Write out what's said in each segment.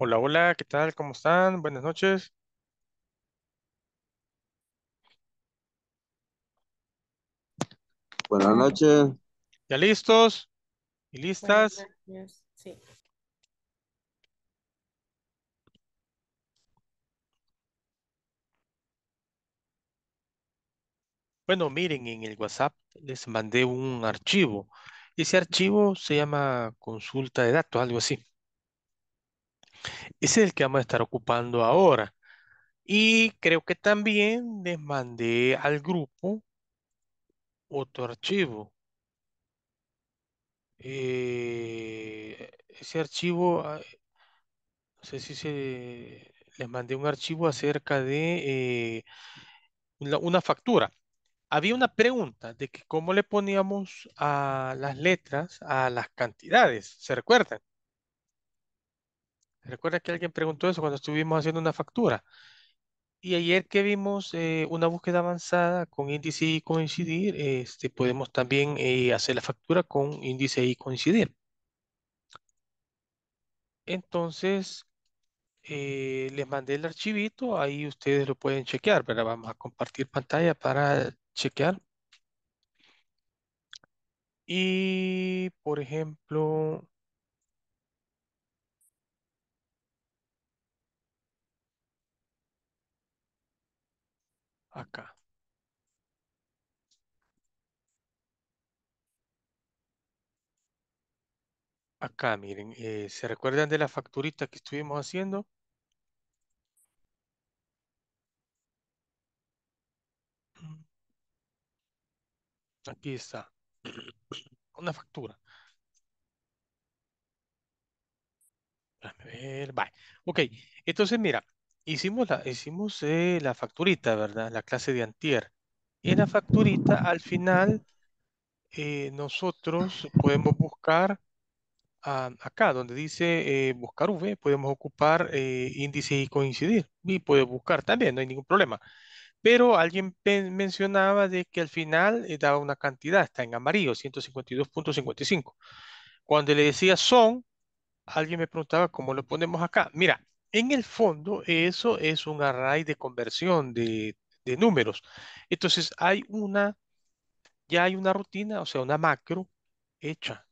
Hola, hola, ¿qué tal? ¿Cómo están? Buenas noches. Buenas noches. ¿Ya listos y listas? Sí. Bueno, miren, en el WhatsApp les mandé un archivo. Ese archivo se llama consulta de datos, algo así. Ese es el que vamos a estar ocupando ahora. Y creo que también les mandé al grupo otro archivo. Eh, ese archivo, ah, no sé si se, les mandé un archivo acerca de eh, una, una factura. Había una pregunta de que cómo le poníamos a las letras a las cantidades, ¿se recuerdan? Recuerda que alguien preguntó eso cuando estuvimos haciendo una factura. Y ayer que vimos eh, una búsqueda avanzada con índice y coincidir, este, podemos también eh, hacer la factura con índice y coincidir. Entonces, eh, les mandé el archivito, ahí ustedes lo pueden chequear, Pero Vamos a compartir pantalla para chequear. Y, por ejemplo, acá. Acá, miren, eh, ¿se recuerdan de la facturita que estuvimos haciendo? Mm. Aquí está. Una factura. bye. Ok, entonces mira, Hicimos la, hicimos, eh, la facturita, ¿verdad? La clase de antier. Y en la facturita, al final, eh, nosotros podemos buscar ah, acá donde dice eh, buscar V, podemos ocupar índice y coincidir. Y puede buscar también, no hay ningún problema. Pero alguien mencionaba de que al final daba una cantidad, está en amarillo, 152.55. Cuando le decía son, alguien me preguntaba cómo lo ponemos acá. Mira, en el fondo eso es un array de conversión de, números. Entonces hay una, ya hay una rutina, o sea, una macro hecha.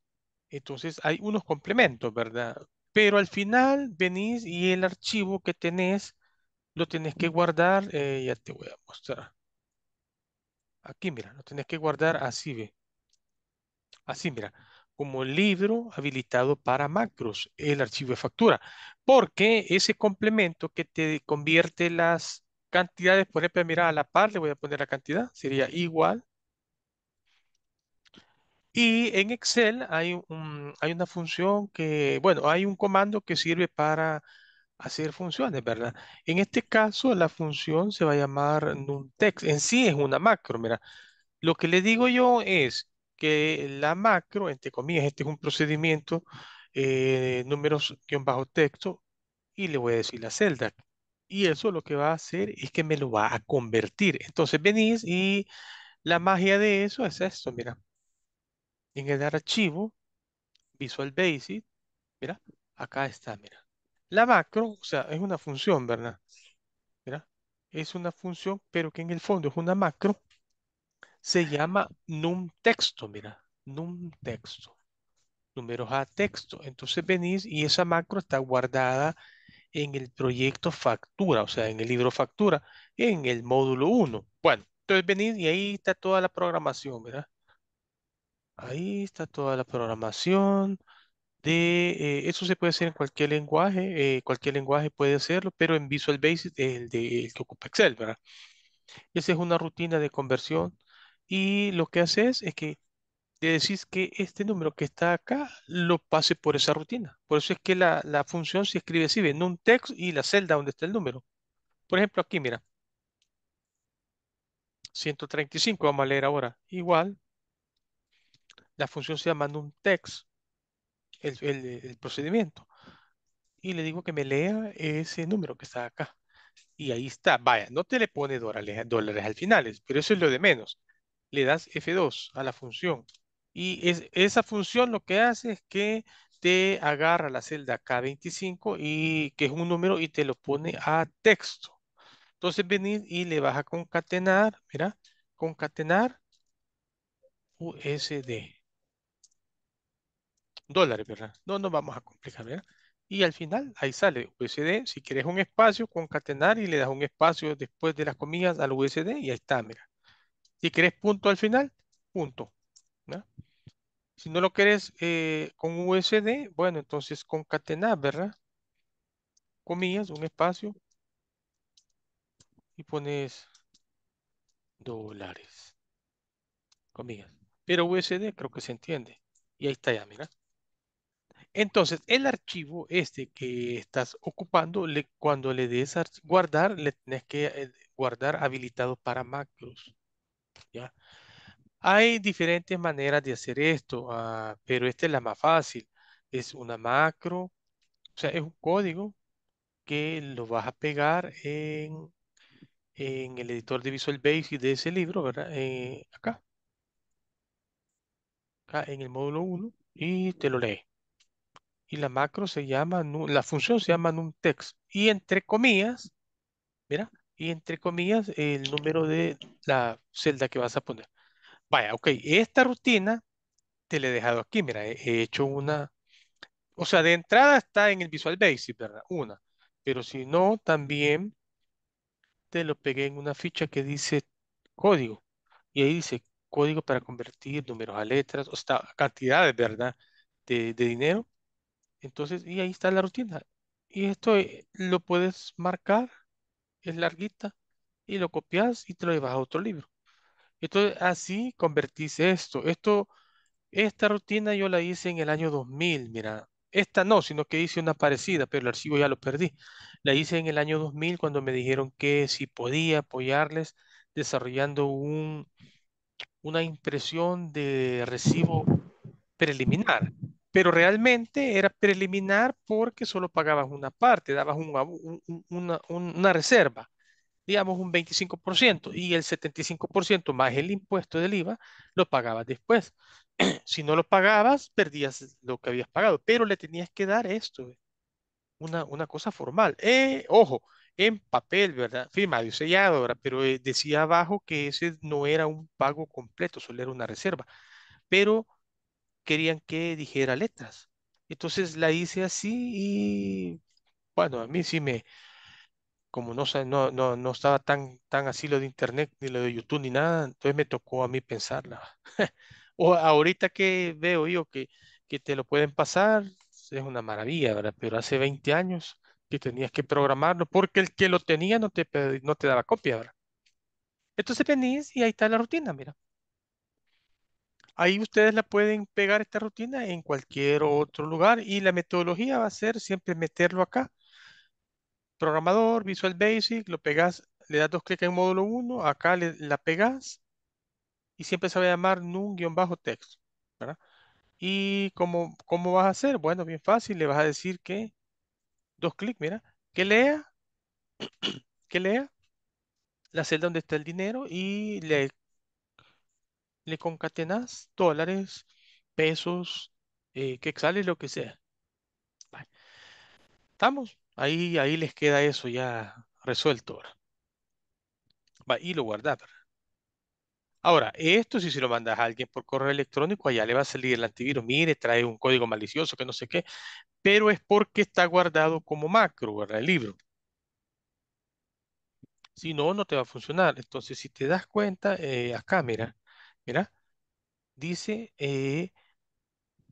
Entonces hay unos complementos, ¿verdad? Pero al final venís y el archivo que tenés lo tenés que guardar, eh, ya te voy a mostrar. Aquí, mira, lo tenés que guardar así, ve. Así, mira como libro habilitado para macros, el archivo de factura, porque ese complemento que te convierte las cantidades, por ejemplo, mira, a la par le voy a poner la cantidad, sería igual. Y en Excel hay, hay una función que, bueno, hay un comando que sirve para hacer funciones, ¿verdad? En este caso, la función se va a llamar NumText. En sí es una macro, mira. Lo que le digo yo es, que la macro, entre comillas, este es un procedimiento, eh, números guión bajo texto, y le voy a decir la celda. Y eso lo que va a hacer es que me lo va a convertir. Entonces venís y la magia de eso es esto, mira. En el archivo Visual Basic, mira, acá está, mira. La macro, o sea, es una función, ¿verdad? Mira, es una función, pero que en el fondo es una macro se llama num texto, mira, num texto, números a texto. Entonces venís y esa macro está guardada en el proyecto factura, o sea, en el libro factura, en el módulo 1. Bueno, entonces venís y ahí está toda la programación, mira. Ahí está toda la programación de, eh, eso se puede hacer en cualquier lenguaje, eh, cualquier lenguaje puede hacerlo, pero en Visual Basic, el, de, el que ocupa Excel, ¿verdad? Esa es una rutina de conversión y lo que haces es que le decís que este número que está acá lo pase por esa rutina. Por eso es que la, función se escribe así, en un text y la celda donde está el número. Por ejemplo, aquí, mira. 135, vamos a leer ahora. Igual, la función se llama numText, el, el, el procedimiento. Y le digo que me lea ese número que está acá. Y ahí está. Vaya, no te le pone dólares, dólares al final, pero eso es lo de menos le das F2 a la función. Y esa función lo que hace es que te agarra la celda K25 y que es un número y te lo pone a texto. Entonces venir y le vas a concatenar, mira, concatenar USD. Dólares, ¿verdad? No nos vamos a complicar, ¿verdad? Y al final ahí sale USD. Si quieres un espacio, concatenar y le das un espacio después de las comillas al USD y ahí está, mira. Si querés punto al final, punto. Si no lo querés eh, con USD, bueno, entonces concatenar, ¿verdad? Comillas, un espacio. Y pones dólares. Comillas. Pero USD creo que se entiende. Y ahí está ya, mira. Entonces, el archivo este que estás ocupando, le, cuando le des guardar, le tienes que eh, guardar habilitado para macros. ¿ya? Hay diferentes maneras de hacer esto, ah, pero esta es la más fácil. Es una macro, o sea, es un código que lo vas a pegar en, el editor de Visual Basic de ese libro, ¿verdad? Eh, acá. Acá en el módulo 1 y te lo lee. Y la macro se llama, la función se llama NumText. Y entre comillas, mira, y entre comillas el número de la celda que vas a poner. Vaya, ok, esta rutina te la he dejado aquí, mira, he, hecho una, o sea, de entrada está en el Visual Basic, ¿verdad? Una, pero si no, también te lo pegué en una ficha que dice código, y ahí dice código para convertir números a letras, o sea, cantidades, ¿verdad? De, de dinero. Entonces, y ahí está la rutina. Y esto eh, lo puedes marcar es larguita, y lo copias y te lo llevas a otro libro. Entonces, así convertís esto. Esto, esta rutina yo la hice en el año 2000, mira. Esta no, sino que hice una parecida, pero el archivo ya lo perdí. La hice en el año 2000 cuando me dijeron que si podía apoyarles desarrollando un, una impresión de recibo preliminar pero realmente era preliminar porque solo pagabas una parte, dabas una, reserva, digamos un 25%, y el 75% más el impuesto del IVA lo pagabas después. si no lo pagabas, perdías lo que habías pagado, pero le tenías que dar esto, eh, una, una cosa formal. Eh, ojo, en papel, ¿verdad? Firmado y sellado, Pero eh, decía abajo que ese no era un pago completo, solo era una reserva. Pero querían que dijera letras. Entonces la hice así y bueno, a mí sí me, como no, no, no, no estaba tan, tan así lo de internet ni lo de YouTube ni nada, entonces me tocó a mí pensarla. o ahorita que veo yo que, que te lo pueden pasar, es una maravilla, ¿verdad? Pero hace 20 años que tenías que programarlo porque el que lo tenía no te, no te daba copia, ¿verdad? Entonces venís y ahí está la rutina, mira. Ahí ustedes la pueden pegar esta rutina en cualquier otro lugar y la metodología va a ser siempre meterlo acá. Programador, Visual Basic, lo pegas, le das dos clics en módulo 1, acá la pegas y siempre se va a llamar num-texto. ¿Y cómo, cómo vas a hacer? Bueno, bien fácil, le vas a decir que, dos clics, mira, que lea, que lea la celda donde está el dinero y le le concatenas dólares, pesos, eh, que sale lo que sea. ¿Estamos? Ahí, ahí les queda eso ya resuelto y lo guardas. Ahora, esto si se lo mandas a alguien por correo electrónico, allá le va a salir el antivirus. Mire, trae un código malicioso que no sé qué, pero es porque está guardado como macro, ¿verdad? El libro. Si no, no te va a funcionar. Entonces, si te das cuenta, a eh, acá, mira, Mira, dice eh,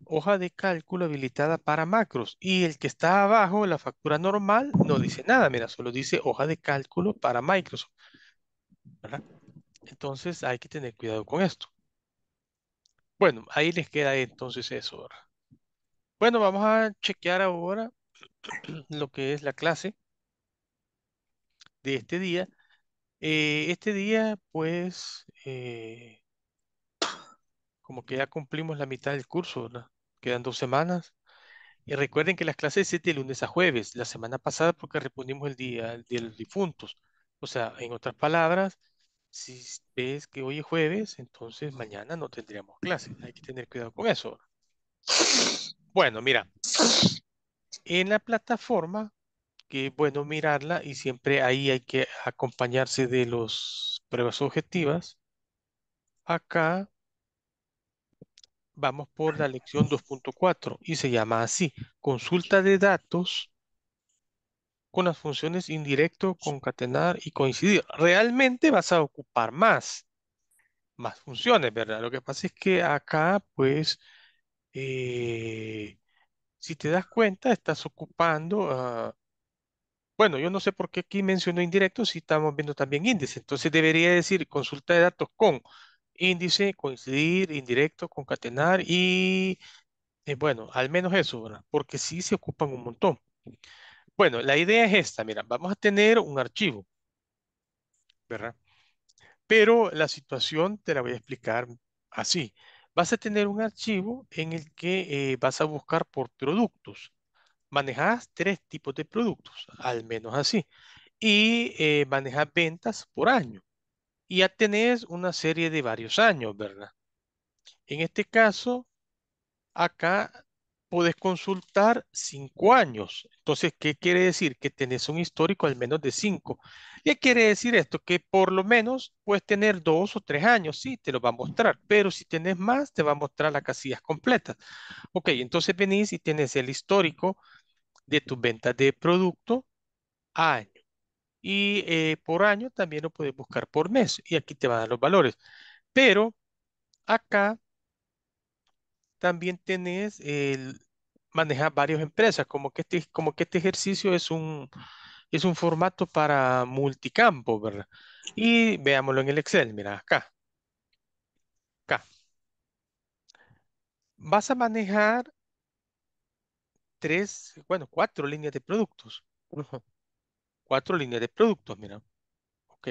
hoja de cálculo habilitada para macros. Y el que está abajo, la factura normal, no dice nada. Mira, solo dice hoja de cálculo para Microsoft. ¿verdad? Entonces hay que tener cuidado con esto. Bueno, ahí les queda entonces eso. Bueno, vamos a chequear ahora lo que es la clase de este día. Eh, este día, pues, eh, como que ya cumplimos la mitad del curso, Quedan dos semanas. Y recuerden que las clases es de lunes a jueves, la semana pasada porque respondimos el día, el día de los difuntos. O sea, en otras palabras, si ves que hoy es jueves, entonces mañana no tendríamos clases. Hay que tener cuidado con eso. Bueno, mira, en la plataforma, que es bueno mirarla y siempre ahí hay que acompañarse de las pruebas objetivas. Acá vamos por la lección 2.4 y se llama así, consulta de datos con las funciones indirecto, concatenar y coincidir. Realmente vas a ocupar más, más funciones, ¿verdad? Lo que pasa es que acá, pues, eh, si te das cuenta, estás ocupando... Ah, bueno, yo no sé por qué aquí menciono indirecto si estamos viendo también índice. Entonces debería decir consulta de datos con índice, coincidir, indirecto, concatenar y, eh, bueno, al menos eso, ¿verdad? Porque sí se ocupan un montón. Bueno, la idea es esta, mira, vamos a tener un archivo, ¿verdad? Pero la situación te la voy a explicar así. Vas a tener un archivo en el que eh, vas a buscar por productos. Manejas tres tipos de productos, al menos así. Y eh, manejas ventas por año y ya tenés una serie de varios años, ¿verdad? En este caso, acá puedes consultar cinco años. Entonces, ¿qué quiere decir? Que tenés un histórico al menos de cinco. ¿Qué quiere decir esto? Que por lo menos puedes tener dos o tres años, sí, te lo va a mostrar, pero si tenés más, te va a mostrar las casillas completas. Ok, entonces venís y tenés el histórico de tus ventas de producto año y eh, por año también lo puedes buscar por mes. Y aquí te va a dar los valores. Pero acá también tenés el manejar varias empresas. Como que este, como que este ejercicio es un, es un formato para multicampo, ¿verdad? Y veámoslo en el Excel. Mira, acá. Acá. Vas a manejar tres, bueno, cuatro líneas de productos cuatro líneas de productos, mira. Ok.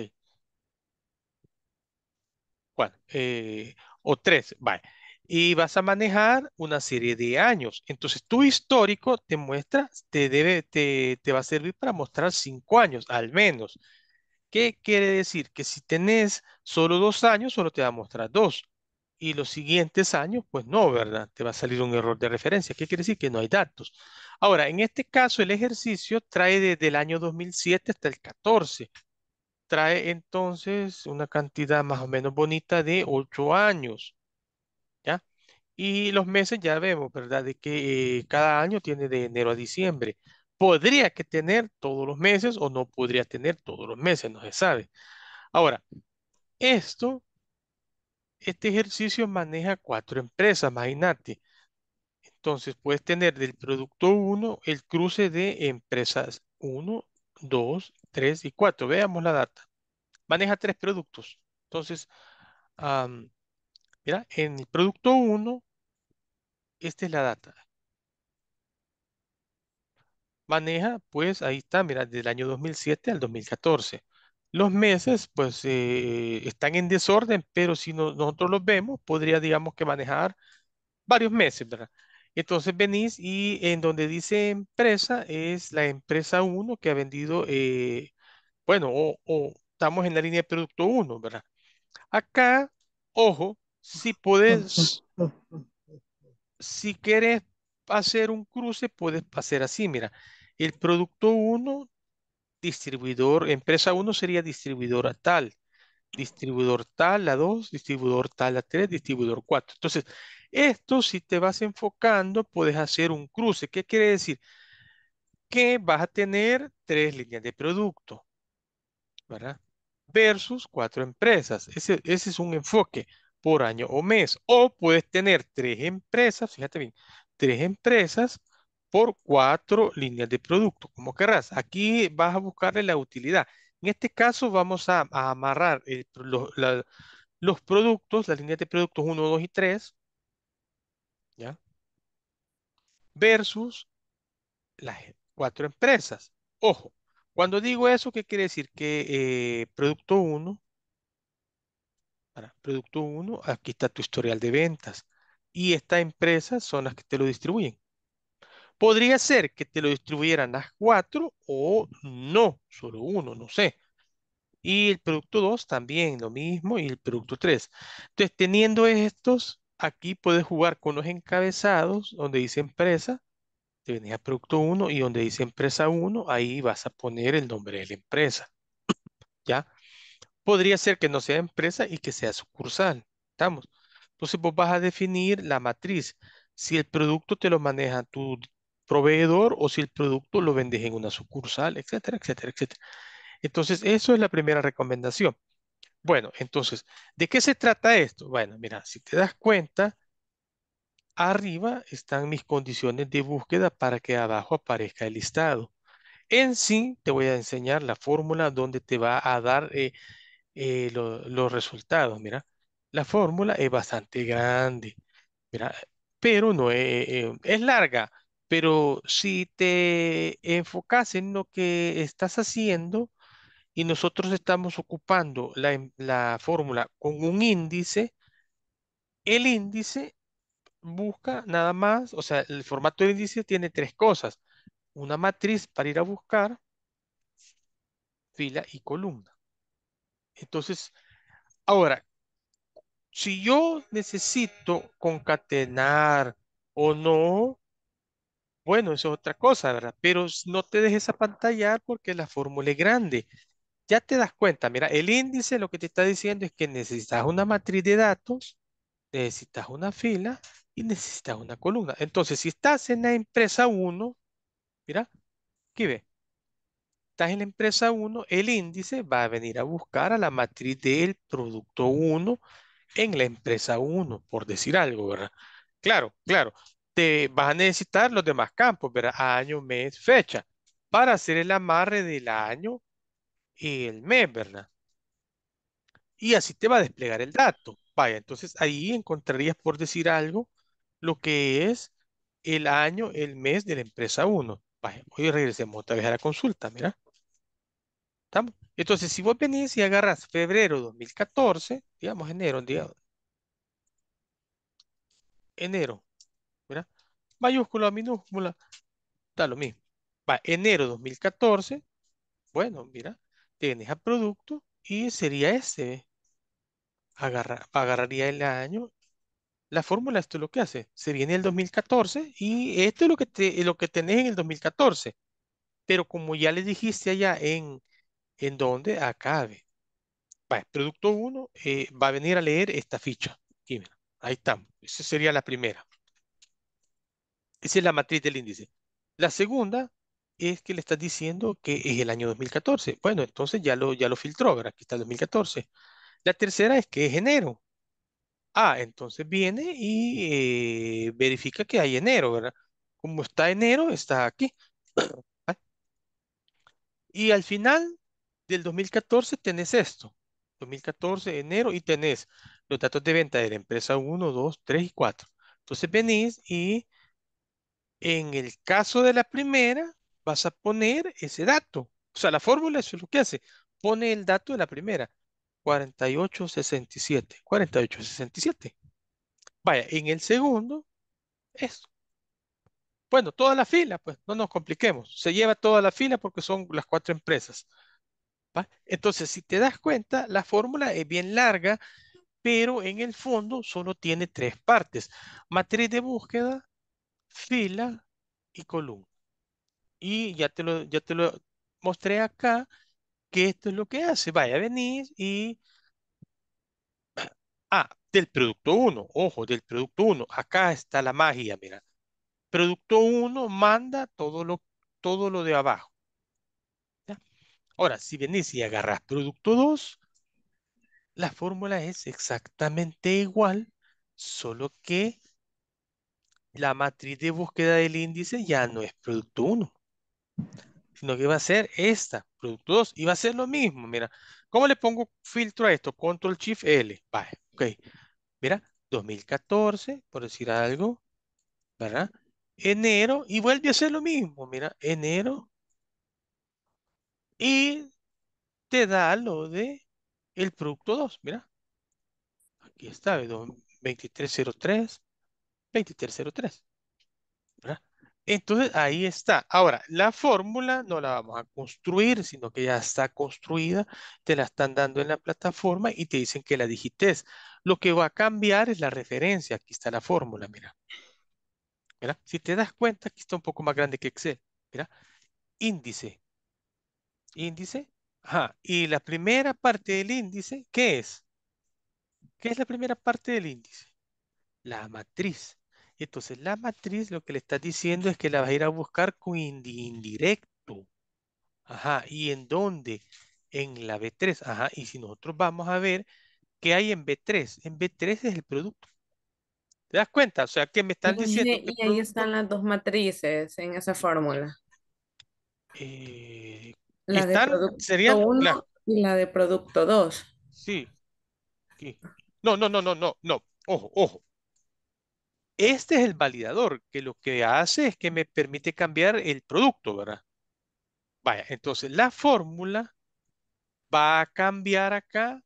Eh, o tres, vale. Y vas a manejar una serie de años. Entonces, tu histórico te muestra, te, debe, te, te va a servir para mostrar cinco años, al menos. ¿Qué quiere decir? Que si tenés solo dos años, solo te va a mostrar dos y los siguientes años, pues no, ¿verdad? Te va a salir un error de referencia. ¿Qué quiere decir? Que no hay datos. Ahora, en este caso, el ejercicio trae desde el año 2007 hasta el 14. Trae entonces una cantidad más o menos bonita de 8 años. ¿Ya? Y los meses ya vemos, ¿verdad? De que eh, cada año tiene de enero a diciembre. Podría que tener todos los meses o no podría tener todos los meses, no se sabe. Ahora, esto este ejercicio maneja cuatro empresas, imagínate. Entonces puedes tener del producto 1 el cruce de empresas 1, 2, 3 y 4. Veamos la data. Maneja tres productos. Entonces, mira, en el producto 1, esta es la data. Maneja, pues ahí está, mira, del año 2007 al 2014. Los meses, pues, eh, están en desorden, pero si nosotros los vemos, podría, digamos, que manejar varios meses, ¿verdad? Entonces venís y en donde dice empresa es la empresa 1 que ha vendido, eh, bueno, o, o, estamos en la línea de producto 1, ¿verdad? Acá, ojo, si puedes, si quieres hacer un cruce, puedes hacer así, mira, el producto 1 distribuidor, empresa 1 sería distribuidora tal, distribuidor tal la 2, distribuidor tal la 3, distribuidor 4. Entonces, esto si te vas enfocando, puedes hacer un cruce. ¿Qué quiere decir? Que vas a tener tres líneas de producto, ¿verdad? Versus cuatro empresas. Ese, ese es un enfoque por año o mes. O puedes tener tres empresas, fíjate bien, tres empresas por cuatro líneas de producto, como querrás. Aquí vas a buscarle la utilidad. En este caso vamos a, amarrar eh, los productos, las líneas de productos 1, 2 y 3, ¿ya? Versus las cuatro empresas. Ojo, cuando digo eso, ¿qué quiere decir? Que eh, producto 1, para producto 1, aquí está tu historial de ventas. Y estas empresas son las que te lo distribuyen. Podría ser que te lo distribuyeran las cuatro o no, solo uno, no sé. Y el producto dos también lo mismo y el producto 3. Entonces, teniendo estos, aquí puedes jugar con los encabezados donde dice empresa, te venía producto 1 y donde dice empresa 1, ahí vas a poner el nombre de la empresa. ¿Ya? Podría ser que no sea empresa y que sea sucursal. ¿Estamos? Entonces vos vas a definir la matriz. Si el producto te lo maneja tu proveedor o si el producto lo vendes en una sucursal, etcétera, etcétera, etcétera. Entonces, eso es la primera recomendación. Bueno, entonces, ¿de qué se trata esto? Bueno, mira, si te das cuenta, arriba están mis condiciones de búsqueda para que abajo aparezca el listado. En sí, te voy a enseñar la fórmula donde te va a dar eh, eh, los resultados. Mira, la fórmula es bastante grande, mira, pero no eh, es larga pero si te enfocas en lo que estás haciendo y nosotros estamos ocupando em, la, fórmula con un índice, el índice busca nada más, o sea, el formato del índice tiene tres cosas. Una matriz para ir a buscar, fila y columna. Entonces, ahora, si yo necesito concatenar o no, bueno, eso es otra cosa, ¿verdad? Pero no te dejes apantallar porque la fórmula es grande. Ya te das cuenta, mira, el índice lo que te está diciendo es que necesitas una matriz de datos, necesitas una fila y necesitas una columna. Entonces, si estás en la empresa 1, mira, aquí ve, estás en la empresa 1, el índice va a venir a buscar a la matriz del producto 1 en la empresa 1, por decir algo, ¿verdad? Claro, claro te vas a necesitar los demás campos, ¿verdad? Año, mes, fecha, para hacer el amarre del año y el mes, ¿verdad? Y así te va a desplegar el dato. Vaya, entonces ahí encontrarías, por decir algo, lo que es el año, el mes de la empresa 1. Vaya, hoy regresemos otra vez a la consulta, mira. ¿Estamos? Entonces, si vos venís y agarras febrero 2014, digamos enero, día, enero mayúscula, minúscula, da lo mismo. Va, enero 2014, bueno, mira, tienes a producto y sería ese, Agarra, agarraría el año. La fórmula, esto es lo que hace. Se viene el 2014 y esto es lo que, te, lo que tenés en el 2014. Pero como ya le dijiste allá en, en donde acabe. Va, producto 1 eh, va a venir a leer esta ficha. ahí estamos. Esa sería la primera. Esa es la matriz del índice. La segunda es que le estás diciendo que es el año 2014. Bueno, entonces ya lo, ya lo filtró, ¿verdad? aquí está el 2014. La tercera es que es enero. Ah, entonces viene y eh, verifica que hay enero, ¿verdad? Como está enero, está aquí. Ah. Y al final del 2014 tenés esto. 2014, enero, y tenés los datos de venta de la empresa 1, 2, 3 y 4. Entonces venís y en el caso de la primera, vas a poner ese dato. O sea, la fórmula es lo que hace. Pone el dato de la primera. 4867. 4867. Vaya, en el segundo, esto. Bueno, toda la fila, pues no nos compliquemos. Se lleva toda la fila porque son las cuatro empresas. Entonces, si te das cuenta, la fórmula es bien larga, pero en el fondo solo tiene tres partes. Matriz de búsqueda, fila y columna. Y ya te lo, ya te lo mostré acá que esto es lo que hace. Vaya, a venir y... Ah, del producto 1, ojo, del producto 1. Acá está la magia, mira. Producto 1 manda todo lo, todo lo de abajo. Ahora, si venís y agarras producto 2, la fórmula es exactamente igual, solo que la matriz de búsqueda del índice ya no es producto 1, sino que va a ser esta, producto 2, y va a ser lo mismo. Mira, ¿cómo le pongo filtro a esto? Control Shift L. Vale, ok. Mira, 2014, por decir algo, ¿verdad? Enero, y vuelve a ser lo mismo. Mira, enero. Y te da lo de el producto 2, mira. Aquí está, 2303, 2303. ¿verdad? Entonces ahí está. Ahora, la fórmula no la vamos a construir, sino que ya está construida, te la están dando en la plataforma y te dicen que la digites. Lo que va a cambiar es la referencia. Aquí está la fórmula, mira. mira. Si te das cuenta, aquí está un poco más grande que Excel. Mira, índice. Índice. Ajá. Y la primera parte del índice, ¿qué es? ¿Qué es la primera parte del índice? La matriz. Entonces, la matriz lo que le estás diciendo es que la vas a ir a buscar con indirecto. Ajá, ¿y en dónde? En la B3. Ajá, y si nosotros vamos a ver qué hay en B3. En B3 es el producto. ¿Te das cuenta? O sea, que me están diciendo... Y, ahí están las dos matrices en esa fórmula. Eh, la de producto 1 y la de producto 2. Sí. No, no, no, no, no, no. Ojo, ojo. Este es el validador, que lo que hace es que me permite cambiar el producto, ¿verdad? Vaya, entonces la fórmula va a cambiar acá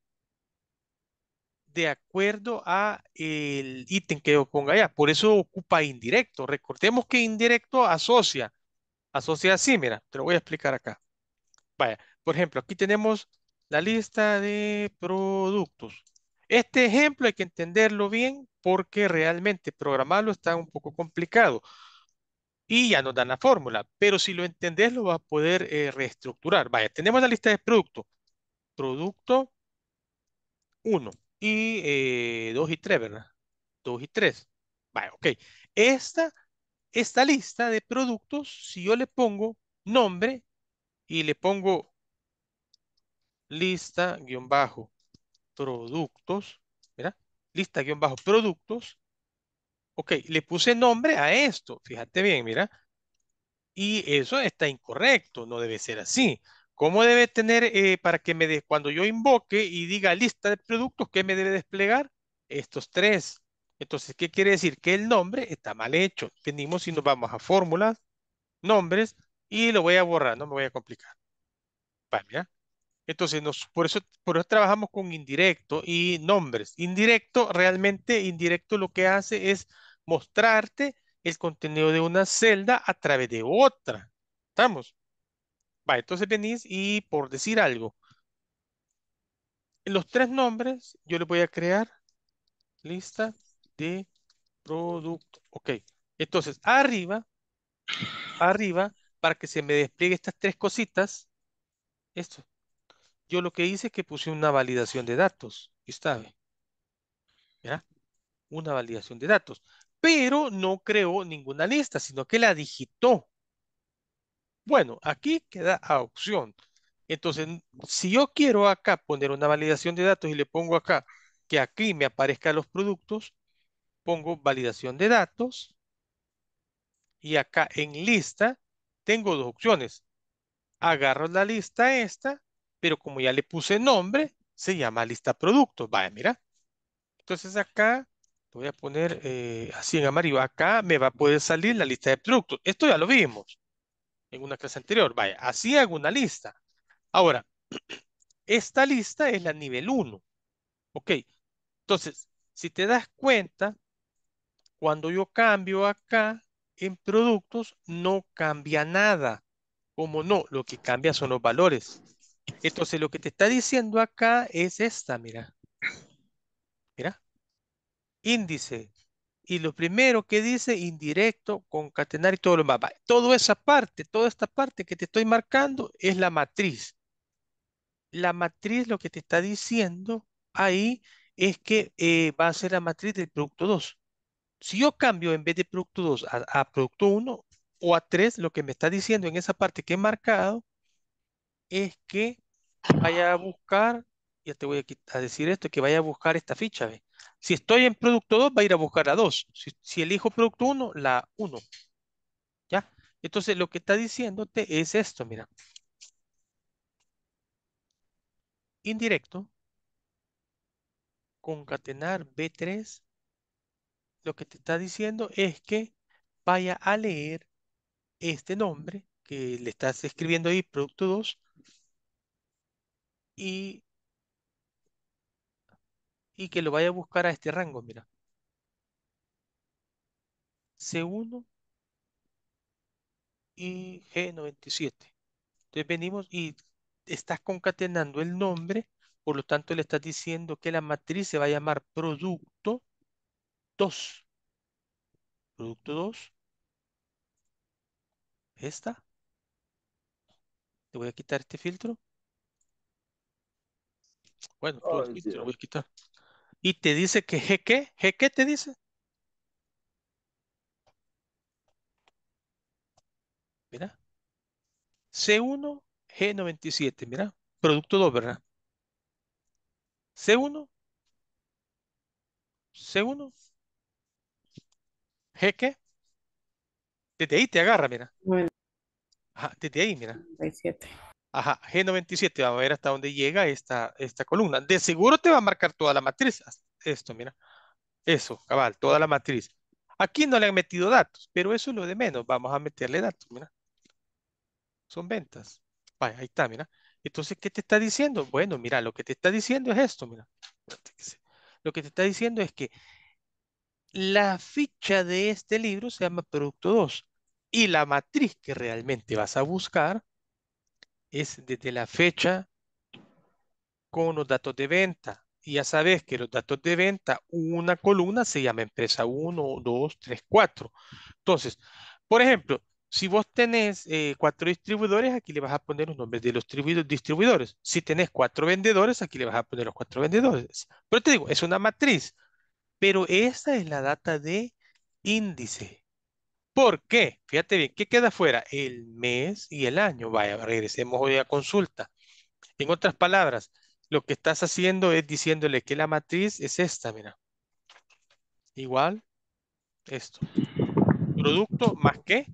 de acuerdo a el ítem que yo ponga allá. Por eso ocupa indirecto. Recordemos que indirecto asocia. Asocia así, mira, te lo voy a explicar acá. Vaya, por ejemplo, aquí tenemos la lista de productos. Este ejemplo hay que entenderlo bien porque realmente programarlo está un poco complicado. Y ya nos dan la fórmula, pero si lo entendés lo vas a poder eh, reestructurar. Vaya, tenemos la lista de productos. Producto 1 y 2 eh, y 3, ¿verdad? 2 y 3. Vaya, ok. Esta, esta lista de productos, si yo le pongo nombre y le pongo lista-productos, guión bajo, lista-productos. bajo Ok, le puse nombre a esto. Fíjate bien, mira. Y eso está incorrecto, no debe ser así. ¿Cómo debe tener eh, para que me cuando yo invoque y diga lista de productos, qué me debe desplegar? Estos tres. Entonces, ¿qué quiere decir? Que el nombre está mal hecho. tenemos y nos vamos a fórmulas, nombres, y lo voy a borrar, no me voy a complicar. Vale, ya entonces, nos, por, eso, por eso trabajamos con indirecto y nombres. Indirecto, realmente indirecto lo que hace es mostrarte el contenido de una celda a través de otra. ¿Estamos? Va, entonces venís y por decir algo. los tres nombres, yo le voy a crear lista de producto. Ok. Entonces, arriba, arriba, para que se me despliegue estas tres cositas, esto, yo lo que hice es que puse una validación de datos, está bien. Una validación de datos. Pero no creó ninguna lista, sino que la digitó. Bueno, aquí queda a opción. Entonces, si yo quiero acá poner una validación de datos y le pongo acá que aquí me aparezcan los productos, pongo validación de datos y acá en lista tengo dos opciones. Agarro la lista esta pero como ya le puse nombre, se llama lista productos. Vaya, mira. Entonces acá, voy a poner eh, así en amarillo. Acá me va a poder salir la lista de productos. Esto ya lo vimos en una clase anterior. Vaya, así hago una lista. Ahora, esta lista es la nivel 1. Ok. Entonces, si te das cuenta, cuando yo cambio acá en productos, no cambia nada. Como no, lo que cambia son los valores. Entonces lo que te está diciendo acá es esta, mira. Mira. Índice. Y lo primero que dice, indirecto, concatenar y todo lo demás. Toda esa parte, toda esta parte que te estoy marcando es la matriz. La matriz lo que te está diciendo ahí es que eh, va a ser la matriz del producto 2. Si yo cambio en vez de producto 2 a, a producto 1 o a 3, lo que me está diciendo en esa parte que he marcado es que vaya a buscar, ya te voy a, decir esto, que vaya a buscar esta ficha. Si estoy en producto 2, va a ir a buscar la 2. Si, si elijo producto 1, la 1. ¿Ya? Entonces lo que está diciéndote es esto, mira. Indirecto, concatenar B3, lo que te está diciendo es que vaya a leer este nombre que le estás escribiendo ahí, producto 2, y, que lo vaya a buscar a este rango, mira. C1 y G97. Entonces venimos y estás concatenando el nombre, por lo tanto le estás diciendo que la matriz se va a llamar producto 2. Producto 2. Esta. Te voy a quitar este filtro. Bueno, tú te lo voy a quitar. Y te dice que jeque, jeque te dice. Mira. C1, G97, mira. Producto 2, ¿verdad? C1. C1. Jeque. Desde ahí te agarra, mira. Bueno. Ajá, desde ahí, mira. 97. Ajá, G97, vamos a ver hasta dónde llega esta, esta columna. De seguro te va a marcar toda la matriz. Esto, mira. Eso, cabal, toda la matriz. Aquí no le han metido datos, pero eso es lo de menos. Vamos a meterle datos, mira. Son ventas. Vaya, ahí está, mira. Entonces, ¿qué te está diciendo? Bueno, mira, lo que te está diciendo es esto, mira. Lo que te está diciendo es que la ficha de este libro se llama Producto 2 y la matriz que realmente vas a buscar es desde la fecha con los datos de venta. Y ya sabes que los datos de venta, una columna se llama empresa 1, 2, 3, 4. Entonces, por ejemplo, si vos tenés eh, cuatro distribuidores, aquí le vas a poner los nombres de los distribuidores. Si tenés cuatro vendedores, aquí le vas a poner los cuatro vendedores. Pero te digo, es una matriz. Pero esa es la data de índice. ¿Por qué? Fíjate bien, ¿qué queda fuera? El mes y el año. Vaya, regresemos hoy a consulta. En otras palabras, lo que estás haciendo es diciéndole que la matriz es esta, mira. Igual, esto. Producto más qué.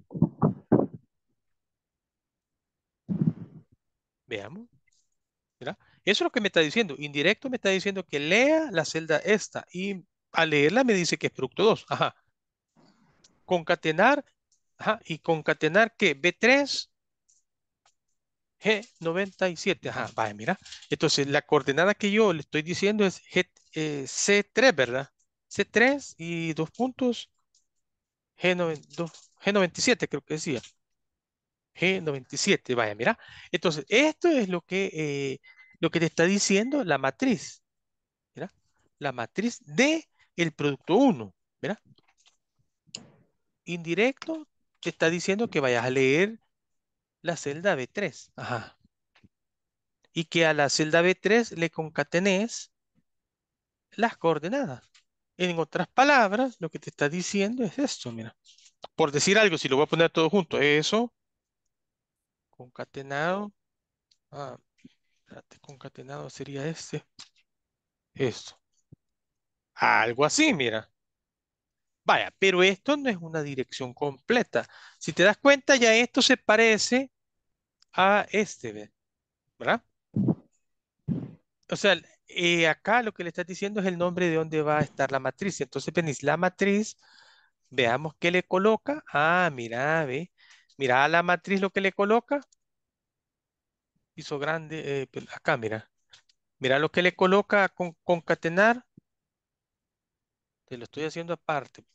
Veamos. Eso es lo que me está diciendo. Indirecto me está diciendo que lea la celda esta y al leerla me dice que es producto 2. Ajá concatenar, y concatenar que B3, G97, vaya, mira. Entonces, la coordenada que yo le estoy diciendo es eh, C3, ¿verdad? C3 y dos puntos, g G97 creo que decía. G97, vaya, mira. Entonces, esto es lo que, eh, lo que te está diciendo la matriz. la matriz de el producto 1. ¿verdad? indirecto te está diciendo que vayas a leer la celda B3. Ajá. Y que a la celda B3 le concatenes las coordenadas. En otras palabras, lo que te está diciendo es esto, mira. Por decir algo, si lo voy a poner todo junto, eso, concatenado, ah, concatenado sería este, esto. Algo así, mira. Vaya, pero esto no es una dirección completa. Si te das cuenta, ya esto se parece a este, ¿verdad? O sea, eh, acá lo que le estás diciendo es el nombre de dónde va a estar la matriz. Entonces venís la matriz, veamos qué le coloca. Ah, mira, ve. Mira la matriz lo que le coloca. Hizo grande, eh, pues, acá mira. Mira lo que le coloca con, concatenar. Te lo estoy haciendo aparte.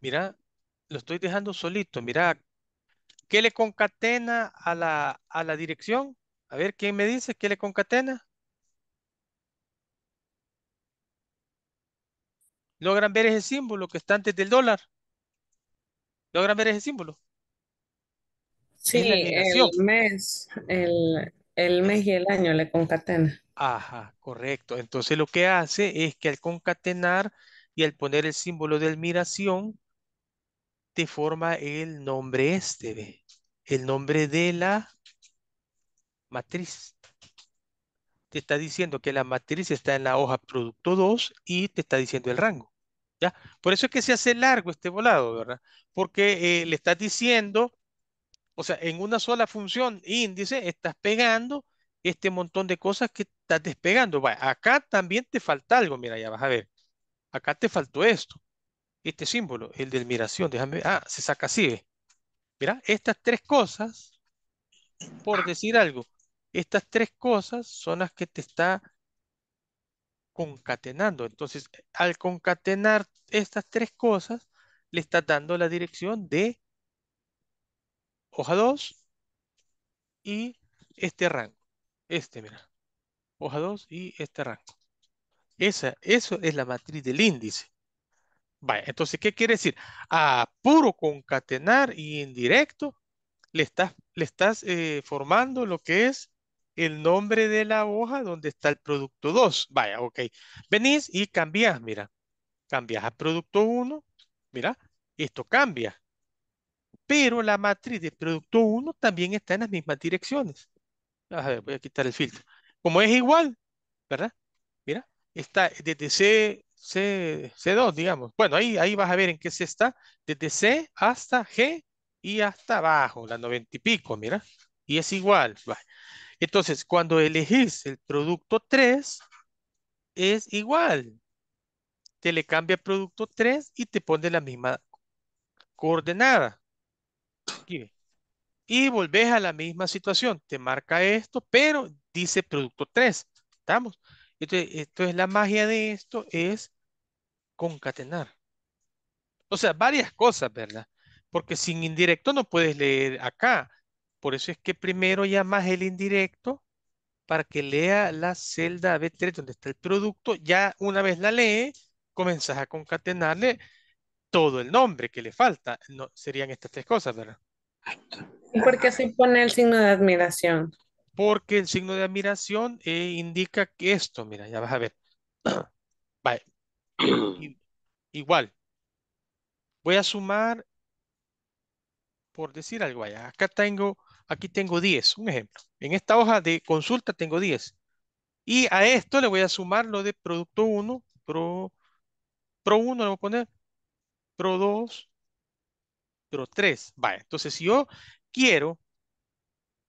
Mira, lo estoy dejando solito. Mira, ¿qué le concatena a la, a la dirección? A ver, ¿quién me dice qué le concatena? ¿Logran ver ese símbolo que está antes del dólar? ¿Logran ver ese símbolo? Sí, el mes, el, el mes y el año le concatena. Ajá, correcto. Entonces lo que hace es que al concatenar y al poner el símbolo de admiración, te forma el nombre este, el nombre de la matriz. Te está diciendo que la matriz está en la hoja producto 2 y te está diciendo el rango. ¿ya? Por eso es que se hace largo este volado, ¿verdad? Porque eh, le estás diciendo, o sea, en una sola función índice estás pegando este montón de cosas que estás despegando. acá también te falta algo, mira, ya vas a ver. Acá te faltó esto este símbolo, el de admiración, déjame, ah, se saca así. Mira, estas tres cosas, por decir algo, estas tres cosas son las que te está concatenando. Entonces, al concatenar estas tres cosas, le está dando la dirección de hoja 2 y este rango. Este, mira. Hoja 2 y este rango. Esa, eso es la matriz del índice. Vaya, entonces, ¿qué quiere decir? A puro concatenar y indirecto le estás, le estás eh, formando lo que es el nombre de la hoja donde está el producto 2. Vaya, ok. Venís y cambias, mira. Cambias a producto 1, mira, esto cambia. Pero la matriz de producto 1 también está en las mismas direcciones. A ver, voy a quitar el filtro. Como es igual, ¿verdad? Mira, está desde C C, 2 digamos. Bueno, ahí, ahí vas a ver en qué se está, desde C hasta G y hasta abajo, la 90 y pico, mira. Y es igual. Entonces, cuando elegís el producto 3, es igual. Te le cambia el producto 3 y te pone la misma coordenada. Y volvés a la misma situación. Te marca esto, pero dice producto 3. ¿Estamos? Entonces, la magia de esto es concatenar. O sea, varias cosas, ¿verdad? Porque sin indirecto no puedes leer acá. Por eso es que primero llamas el indirecto para que lea la celda B3 donde está el producto. Ya una vez la lee, comenzas a concatenarle todo el nombre que le falta. No, serían estas tres cosas, ¿verdad? porque por se pone el signo de admiración? porque el signo de admiración eh, indica que esto, mira, ya vas a ver. Vale. Igual. Voy a sumar, por decir algo allá, acá tengo, aquí tengo 10, un ejemplo. En esta hoja de consulta tengo 10. Y a esto le voy a sumar lo de producto 1, pro, pro 1 le voy a poner, pro 2, pro 3. Vale, entonces si yo quiero,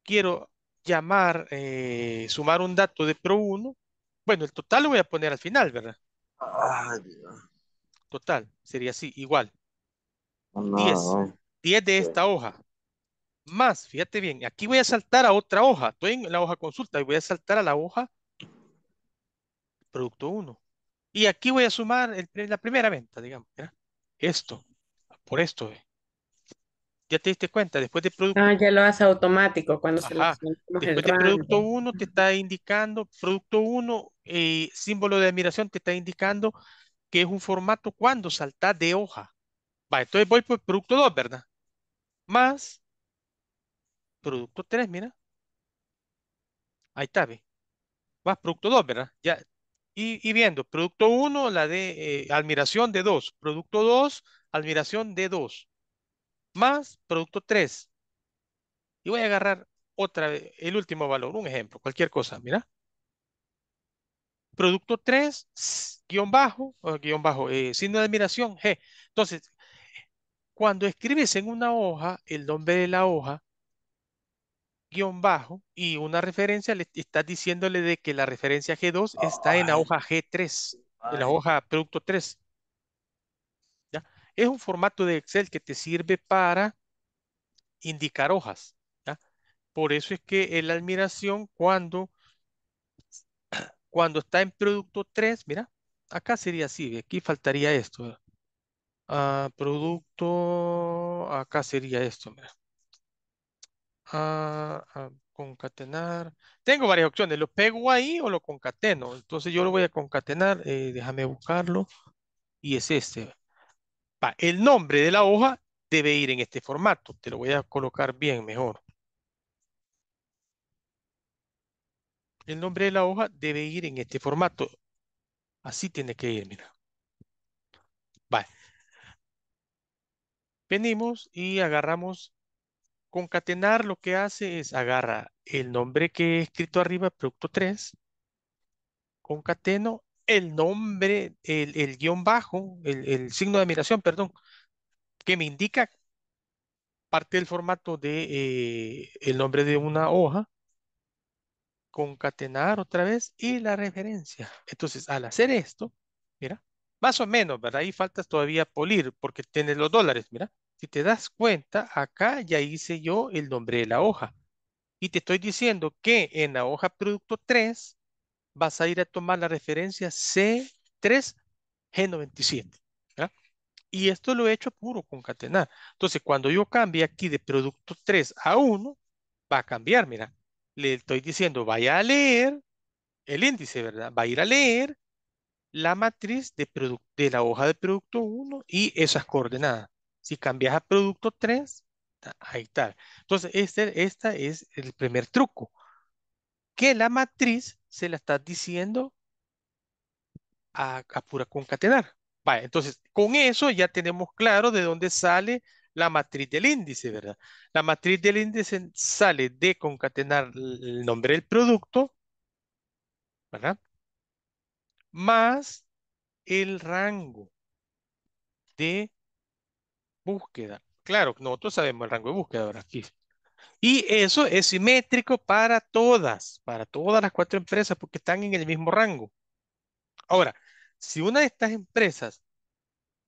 quiero llamar, eh, sumar un dato de Pro 1. Bueno, el total lo voy a poner al final, ¿verdad? Total, sería así, igual. 10. 10 de esta hoja. Más, fíjate bien, aquí voy a saltar a otra hoja. Estoy en la hoja consulta y voy a saltar a la hoja producto 1. Y aquí voy a sumar la primera venta, digamos. ¿verdad? Esto, por esto. Eh ya te diste cuenta, después de producto... Ah, ya lo hace automático cuando se lo Después de producto 1 te está indicando, producto 1, eh, símbolo de admiración, te está indicando que es un formato cuando saltas de hoja. Va, entonces voy por producto 2, ¿verdad? Más producto 3, mira. Ahí está, ve. Más producto 2, ¿verdad? Ya. Y, y viendo, producto 1, la de eh, admiración de 2, producto 2, admiración de 2 más producto 3. Y voy a agarrar otra vez, el último valor, un ejemplo, cualquier cosa, mira. Producto 3, guión bajo, guión bajo, eh, signo de admiración, G. Entonces, cuando escribes en una hoja el nombre de la hoja, guión bajo, y una referencia, le estás diciéndole de que la referencia G2 está en la hoja G3, en la hoja producto 3. Es un formato de Excel que te sirve para indicar hojas. Por eso es que en la admiración cuando, cuando está en producto 3, mira, acá sería así, aquí faltaría esto. Ah, producto, acá sería esto, mira. Ah, ah, concatenar. Tengo varias opciones, lo pego ahí o lo concateno. Entonces yo lo voy a concatenar, eh, déjame buscarlo. Y es este el nombre de la hoja debe ir en este formato. Te lo voy a colocar bien mejor. El nombre de la hoja debe ir en este formato. Así tiene que ir, mira. Vale. Venimos y agarramos. Concatenar lo que hace es agarra el nombre que he escrito arriba, producto 3. Concateno el nombre, el, guión bajo, el, signo de admiración, perdón, que me indica parte del formato de eh, el nombre de una hoja, concatenar otra vez y la referencia. Entonces, al hacer esto, mira, más o menos, ¿verdad? Ahí faltas todavía polir, porque tienes los dólares, mira. Si te das cuenta, acá ya hice yo el nombre de la hoja. Y te estoy diciendo que en la hoja producto 3, vas a ir a tomar la referencia C3G97. 97 Y esto lo he hecho puro concatenar. Entonces, cuando yo cambie aquí de producto 3 a 1, va a cambiar, mira. Le estoy diciendo, vaya a leer el índice, ¿verdad? Va a ir a leer la matriz de, de la hoja de producto 1 y esas coordenadas. Si cambias a producto 3, ahí está. Entonces, este, este es el primer truco que la matriz se la está diciendo a, pura concatenar. entonces, con eso ya tenemos claro de dónde sale la matriz del índice, ¿verdad? La matriz del índice sale de concatenar el nombre del producto, ¿verdad? Más el rango de búsqueda. Claro, nosotros sabemos el rango de búsqueda, ahora Aquí y eso es simétrico para todas, para todas las cuatro empresas porque están en el mismo rango. Ahora, si una de estas empresas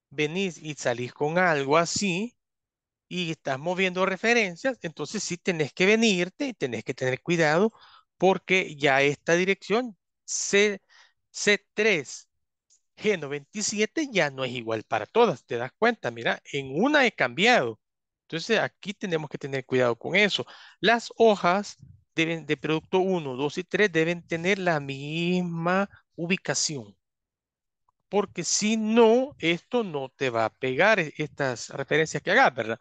venís y salís con algo así y estás moviendo referencias, entonces sí tenés que venirte y tenés que tener cuidado porque ya esta dirección C, C3 G97 ya no es igual para todas, te das cuenta, mira, en una he cambiado entonces aquí tenemos que tener cuidado con eso. Las hojas deben, de producto 1, 2 y 3 deben tener la misma ubicación. Porque si no, esto no te va a pegar e, estas referencias que hagas, ¿verdad?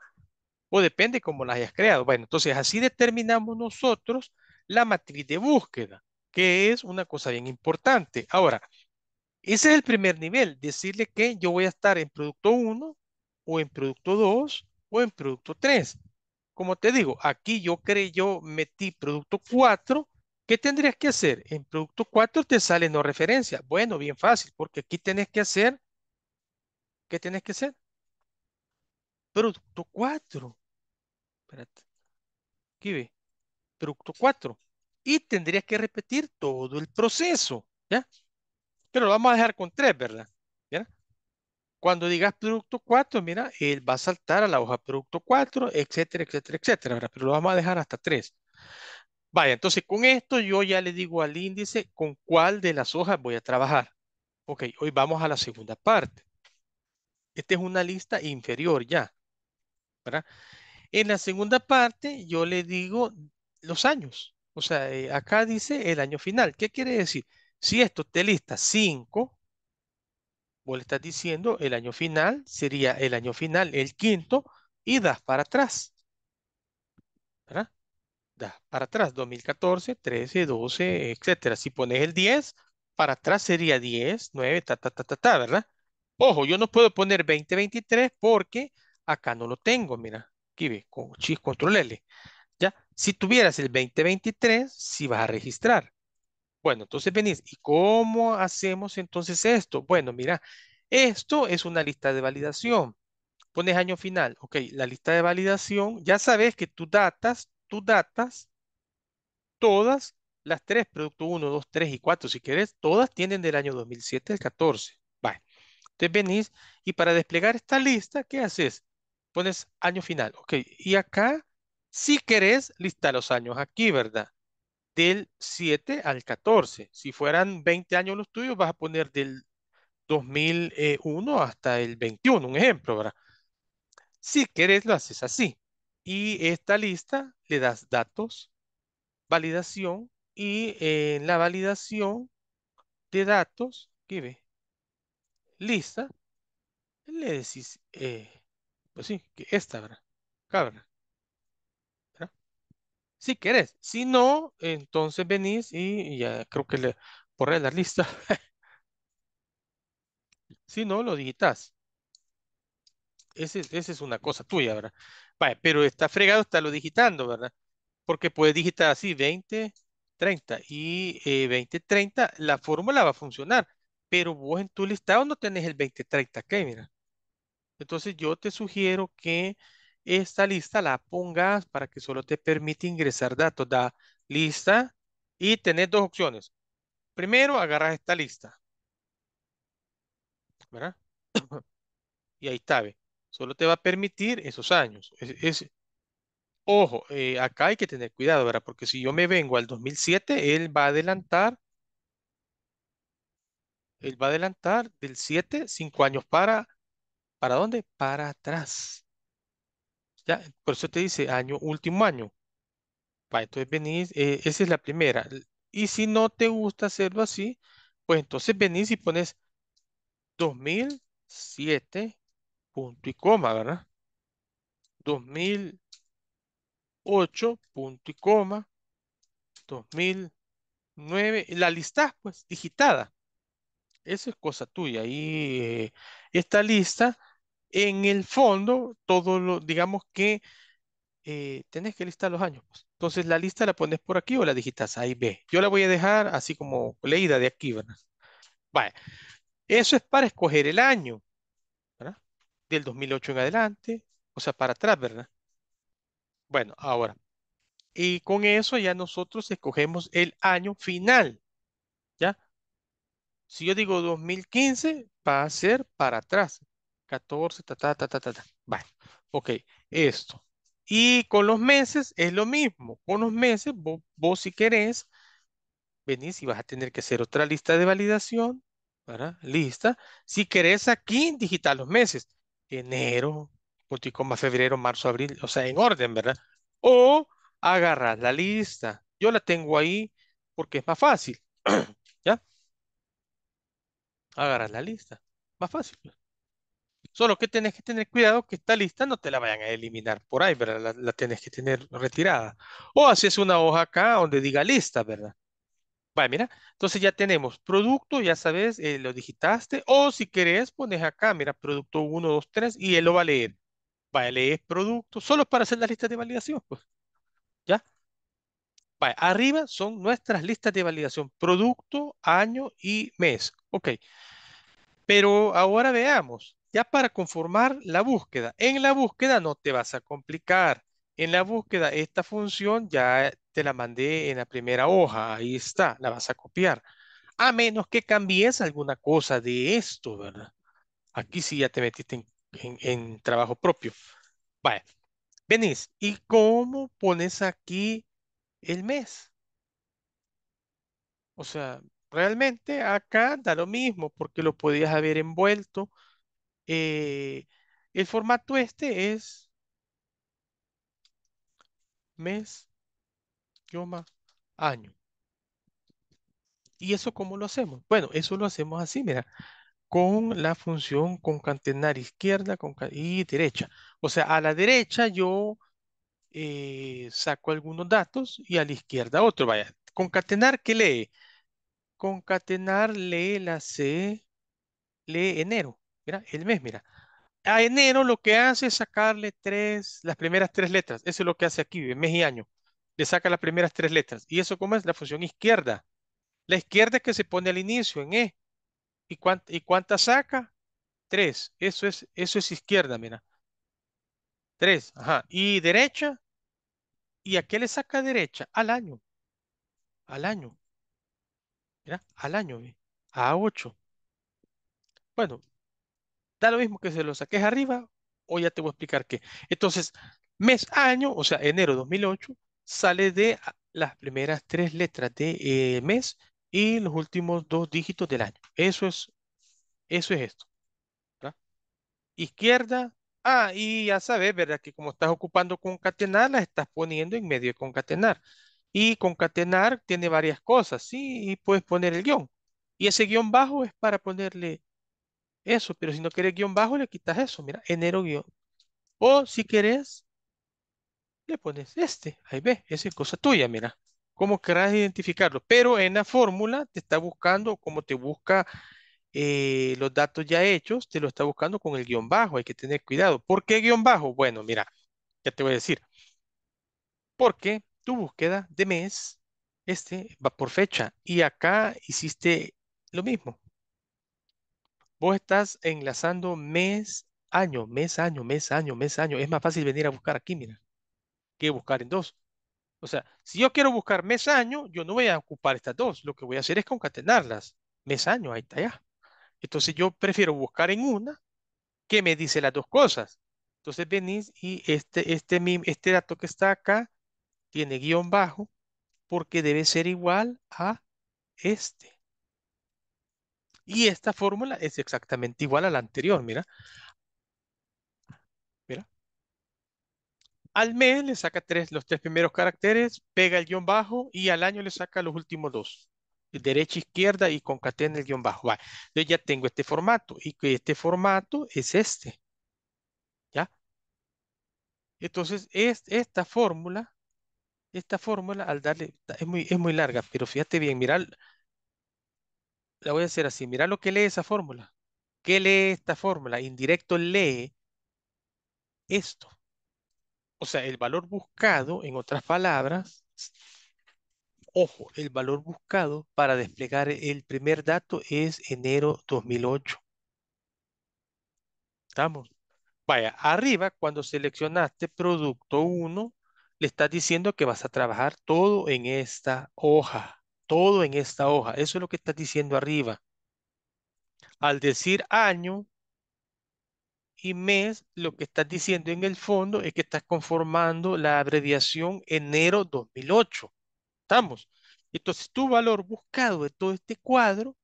O depende cómo las hayas creado. Bueno, entonces así determinamos nosotros la matriz de búsqueda, que es una cosa bien importante. Ahora, ese es el primer nivel, decirle que yo voy a estar en producto 1 o en producto 2 o en producto 3. Como te digo, aquí yo creé, yo metí producto 4. ¿Qué tendrías que hacer? En producto 4 te sale no referencia. Bueno, bien fácil, porque aquí tenés que hacer, ¿qué tenés que hacer? Producto 4. Espérate. Aquí ve. Producto 4. Y tendrías que repetir todo el proceso, ¿ya? Pero lo vamos a dejar con 3, ¿verdad? Cuando digas producto 4, mira, él va a saltar a la hoja producto 4, etcétera, etcétera, etcétera, Pero lo vamos a dejar hasta 3. Vaya, entonces con esto yo ya le digo al índice con cuál de las hojas voy a trabajar. Ok, hoy vamos a la segunda parte. Esta es una lista inferior ya, ¿verdad? En la segunda parte yo le digo los años. O sea, eh, acá dice el año final. ¿Qué quiere decir? Si esto te lista 5, Vos le estás diciendo el año final, sería el año final, el quinto, y das para atrás. ¿Verdad? Das para atrás, 2014, 13, 12, etcétera. Si pones el 10, para atrás sería 10, 9, ta, ta, ta, ta, ta, ¿verdad? Ojo, yo no puedo poner 2023 porque acá no lo tengo, mira. Aquí ve, con Shift Control L. Ya, si tuvieras el 2023, sí vas a registrar. Bueno, entonces venís, ¿y cómo hacemos entonces esto? Bueno, mira, esto es una lista de validación. Pones año final, ok, la lista de validación, ya sabes que tus datas, tus datas, todas las tres, producto 1, 2, 3 y 4, si querés, todas tienen del año 2007 al 14. Vale. Entonces venís y para desplegar esta lista, ¿qué haces? Pones año final, ok, y acá, si querés, lista los años aquí, ¿verdad? del 7 al 14. Si fueran 20 años los tuyos, vas a poner del 2001 eh, hasta el 21, un ejemplo, ¿verdad? Si querés, lo haces así. Y esta lista le das datos, validación, y en la validación de datos, ¿qué ve? Lista, le decís, eh, pues sí, que esta, ¿verdad? Cabra. Si querés. si no, entonces venís y, ya creo que le borré la lista. si no, lo digitas. Esa es una cosa tuya, ¿verdad? Vale, pero está fregado, está lo digitando, ¿verdad? Porque puedes digitar así 20, 30 y 20, eh, 30, la fórmula va a funcionar, pero vos en tu listado no tenés el 20, 30, ¿qué? Mira. Entonces yo te sugiero que esta lista la pongas para que solo te permite ingresar datos da lista y tenés dos opciones. Primero, agarras esta lista. ¿Verdad? y ahí está, ¿ve? Solo te va a permitir esos años. Ojo, eh, acá hay que tener cuidado, ¿verdad? Porque si yo me vengo al 2007, él va a adelantar él va a adelantar del 7, 5 años para, ¿para dónde? Para atrás. Por eso te dice año, último año. Va, entonces venís, eh, esa es la primera. Y si no te gusta hacerlo así, pues entonces venís y pones 2007, punto y coma, ¿verdad? 2008, punto y coma, 2009, la lista, pues, digitada. Eso es cosa tuya. Y eh, esta lista en el fondo, todo lo, digamos que eh, tenés que listar los años. Pues. Entonces la lista la pones por aquí o la digitas ahí B. Yo la voy a dejar así como leída de aquí, ¿verdad? Vale. Eso es para escoger el año, ¿verdad? Del 2008 en adelante, o sea, para atrás, ¿verdad? Bueno, ahora. Y con eso ya nosotros escogemos el año final, ¿ya? Si yo digo 2015, va a ser para atrás. 14, ta, ta, ta, ta, ta, ta. Bueno, ok, esto. Y con los meses es lo mismo. Con los meses, vos, si querés, venís y vas a tener que hacer otra lista de validación, ¿verdad? Lista. Si querés aquí, digital los meses. Enero, punto febrero, marzo, abril, o sea, en orden, ¿verdad? O agarrar la lista. Yo la tengo ahí porque es más fácil, ¿ya? Agarrar la lista, más fácil. Pues. Solo que tenés que tener cuidado que esta lista no te la vayan a eliminar por ahí, ¿verdad? La, tenés que tener retirada. O haces una hoja acá donde diga lista, ¿verdad? Vale, mira, entonces ya tenemos producto, ya sabes, eh, lo digitaste, o si querés, pones acá, mira, producto 1, 2, 3, y él lo va a leer. Va a leer producto, solo para hacer la lista de validación, pues. ¿Ya? Vale, arriba son nuestras listas de validación, producto, año y mes. Ok. Pero ahora veamos, para conformar la búsqueda. En la búsqueda no te vas a complicar. En la búsqueda, esta función ya te la mandé en la primera hoja. Ahí está, la vas a copiar. A menos que cambies alguna cosa de esto, ¿verdad? Aquí sí ya te metiste en, trabajo propio. Venís, ¿y cómo pones aquí el mes? O sea, realmente acá da lo mismo porque lo podías haber envuelto eh, el formato este es mes, idioma, año. ¿Y eso cómo lo hacemos? Bueno, eso lo hacemos así, mira, con la función concatenar izquierda y derecha. O sea, a la derecha yo eh, saco algunos datos y a la izquierda otro. Vaya, concatenar, ¿qué lee? Concatenar lee la C, lee enero. Mira, el mes, mira. A enero lo que hace es sacarle tres, las primeras tres letras. Eso es lo que hace aquí, mes y año. Le saca las primeras tres letras. ¿Y eso cómo es? La función izquierda. La izquierda es que se pone al inicio, en E. ¿Y, cuánta, y cuánta saca? Tres. Eso es, eso es izquierda, mira. Tres. Ajá. ¿Y derecha? ¿Y a qué le saca derecha? Al año. Al año. Mira, al año, a ocho. Bueno, Da lo mismo que se lo saques arriba o ya te voy a explicar qué. Entonces, mes año, o sea, enero 2008, sale de las primeras tres letras de eh, mes y los últimos dos dígitos del año. Eso es, eso es esto. Izquierda. Ah, y ya sabes, ¿verdad? Que como estás ocupando concatenar, la estás poniendo en medio de concatenar. Y concatenar tiene varias cosas, ¿sí? Y puedes poner el guión. Y ese guión bajo es para ponerle eso, pero si no querés guión bajo, le quitas eso, mira, enero guión. O si querés, le pones este, ahí ve, esa es cosa tuya, mira, cómo querrás identificarlo, pero en la fórmula te está buscando, como te busca eh, los datos ya hechos, te lo está buscando con el guión bajo, hay que tener cuidado. ¿Por qué guión bajo? Bueno, mira, ya te voy a decir, porque tu búsqueda de mes, este, va por fecha, y acá hiciste lo mismo, Vos estás enlazando mes, año, mes, año, mes, año, mes, año. Es más fácil venir a buscar aquí, mira, que buscar en dos. O sea, si yo quiero buscar mes, año, yo no voy a ocupar estas dos. Lo que voy a hacer es concatenarlas. Mes, año, ahí está ya. Entonces yo prefiero buscar en una que me dice las dos cosas. Entonces venís y este, este, este dato que está acá tiene guión bajo porque debe ser igual a este. Y esta fórmula es exactamente igual a la anterior, mira. Mira. Al mes le saca tres, los tres primeros caracteres, pega el guión bajo y al año le saca los últimos dos. Derecha, izquierda y concatena el guión bajo. Entonces ya tengo este formato y este formato es este. ¿Ya? Entonces es, esta fórmula, esta fórmula al darle, es muy, es muy larga, pero fíjate bien, mira, la voy a hacer así. Mirá lo que lee esa fórmula. ¿Qué lee esta fórmula? Indirecto lee esto. O sea, el valor buscado, en otras palabras, ojo, el valor buscado para desplegar el primer dato es enero 2008. ¿Estamos? Vaya, arriba cuando seleccionaste producto 1, le estás diciendo que vas a trabajar todo en esta hoja todo en esta hoja. Eso es lo que estás diciendo arriba. Al decir año y mes, lo que estás diciendo en el fondo es que estás conformando la abreviación enero 2008. ¿Estamos? Entonces, tu valor buscado de todo este cuadro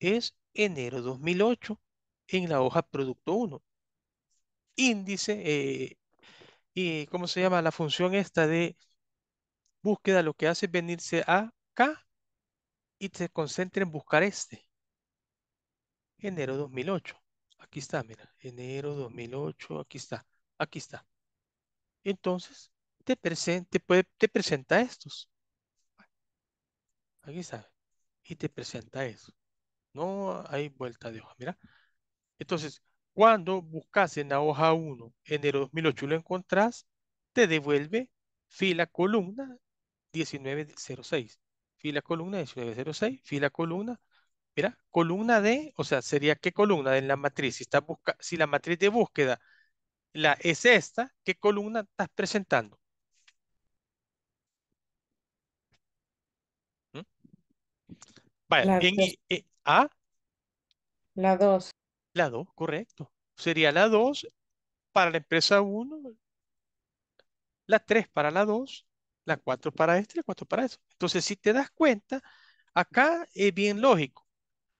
es enero 2008 en la hoja producto 1. Índice, y eh, eh, ¿cómo se llama? La función esta de búsqueda, lo que hace es venirse acá y te concentre en buscar este. Enero 2008. Aquí está, mira. Enero 2008. Aquí está. Aquí está. Entonces, te, presente, puede, te presenta estos. Aquí está. Y te presenta eso. No hay vuelta de hoja. Mira. Entonces, cuando buscas en la hoja 1, enero 2008, lo encontrás, te devuelve fila columna 1906 fila columna 1906, fila columna, mira, columna D, o sea, sería qué columna en la matriz, si, busca, si la matriz de búsqueda la, es esta, ¿qué columna estás presentando? ¿Mm? en, La 2. Eh, ¿ah? La 2, correcto. Sería la 2 para la empresa 1, la 3 para la 2 la 4 para esto y la 4 para eso. Entonces, si te das cuenta, acá es bien lógico.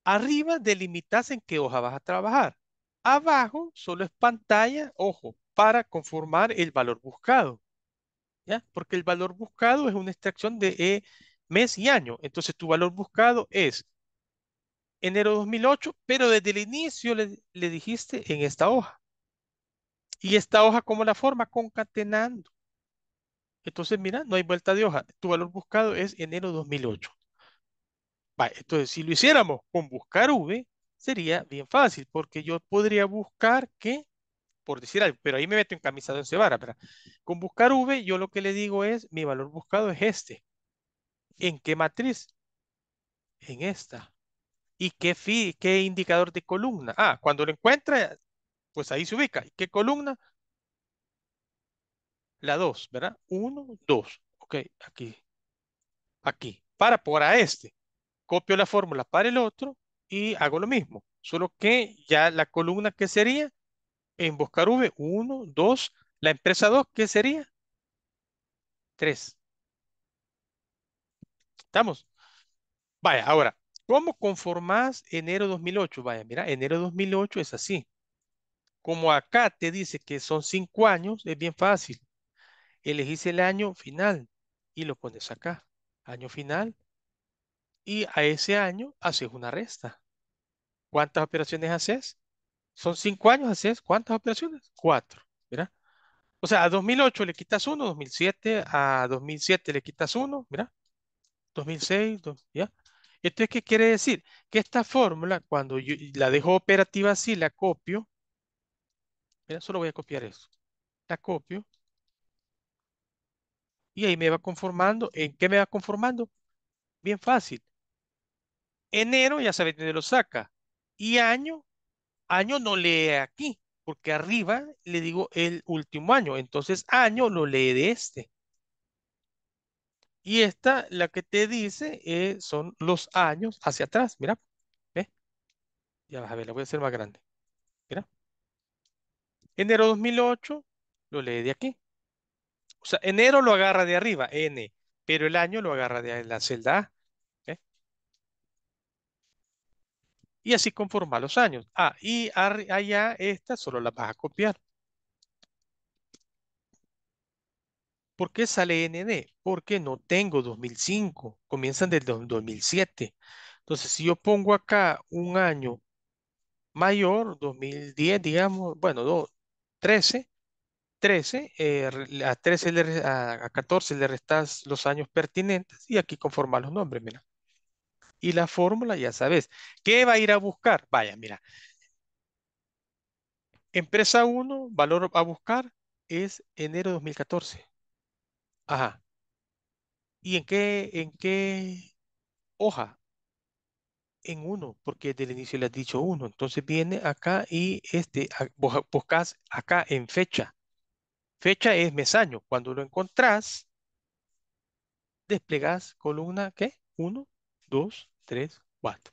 Arriba delimitas en qué hoja vas a trabajar. Abajo solo es pantalla, ojo, para conformar el valor buscado. ¿ya? Porque el valor buscado es una extracción de eh, mes y año. Entonces, tu valor buscado es enero 2008, pero desde el inicio le, le dijiste en esta hoja. ¿Y esta hoja cómo la forma? Concatenando. Entonces, mira, no hay vuelta de hoja. Tu valor buscado es enero 2008. Vale, entonces, si lo hiciéramos con buscar V, sería bien fácil, porque yo podría buscar que, por decir algo, pero ahí me meto encamisado en camisa de con buscar V, yo lo que le digo es, mi valor buscado es este. ¿En qué matriz? En esta. ¿Y qué, qué indicador de columna? Ah, cuando lo encuentra, pues ahí se ubica. ¿Y qué columna? la 2, ¿verdad? 1, 2. Ok, aquí. Aquí. Para, por a este. Copio la fórmula para el otro y hago lo mismo. Solo que ya la columna que sería en buscar V, 1, 2. La empresa 2, ¿qué sería? 3. ¿Estamos? Vaya, ahora, ¿cómo conformás enero 2008? Vaya, mira, enero 2008 es así. Como acá te dice que son 5 años, es bien fácil elegís el año final y lo pones acá, año final, y a ese año haces una resta. ¿Cuántas operaciones haces? Son cinco años, haces cuántas operaciones? Cuatro, ¿verdad? O sea, a 2008 le quitas uno, 2007, a 2007 le quitas uno, mira, 2006, dos, ¿ya? Entonces, ¿qué quiere decir? Que esta fórmula, cuando yo la dejo operativa así, la copio, mira, solo voy a copiar eso, la copio, y ahí me va conformando. ¿En qué me va conformando? Bien fácil. Enero ya sabe dónde lo saca. Y año, año no lee aquí, porque arriba le digo el último año. Entonces año lo lee de este. Y esta, la que te dice, eh, son los años hacia atrás. Mira, Ya vas a ver, la voy a hacer más grande. Mira. Enero 2008, lo lee de aquí. O sea, enero lo agarra de arriba, N, pero el año lo agarra de la celda A. ¿eh? Y así conforma los años. Ah, y allá esta solo la vas a copiar. ¿Por qué sale ND? Porque no tengo 2005, comienzan del 2007. Entonces, si yo pongo acá un año mayor, 2010, digamos, bueno, 2013. 13, 13, eh, a, 13 a, 14 le restas los años pertinentes y aquí conformas los nombres, mira. Y la fórmula ya sabes. ¿Qué va a ir a buscar? Vaya, mira. Empresa 1, valor a buscar es enero 2014. Ajá. ¿Y en qué, en qué hoja? en uno, porque desde el inicio le has dicho uno. Entonces viene acá y este, buscas acá en fecha. Fecha es mes año. Cuando lo encontrás, desplegás columna, ¿qué? 1, 2, 3, 4.